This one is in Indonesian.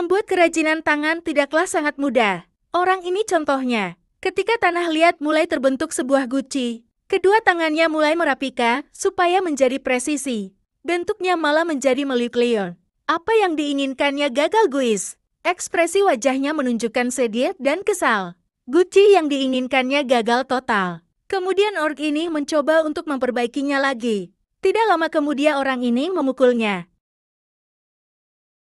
Membuat kerajinan tangan tidaklah sangat mudah. Orang ini contohnya. Ketika tanah liat mulai terbentuk sebuah guci, kedua tangannya mulai merapikan supaya menjadi presisi. Bentuknya malah menjadi meliuk leon. Apa yang diinginkannya gagal guis. Ekspresi wajahnya menunjukkan sedih dan kesal. Gucci yang diinginkannya gagal total. Kemudian org ini mencoba untuk memperbaikinya lagi. Tidak lama kemudian orang ini memukulnya.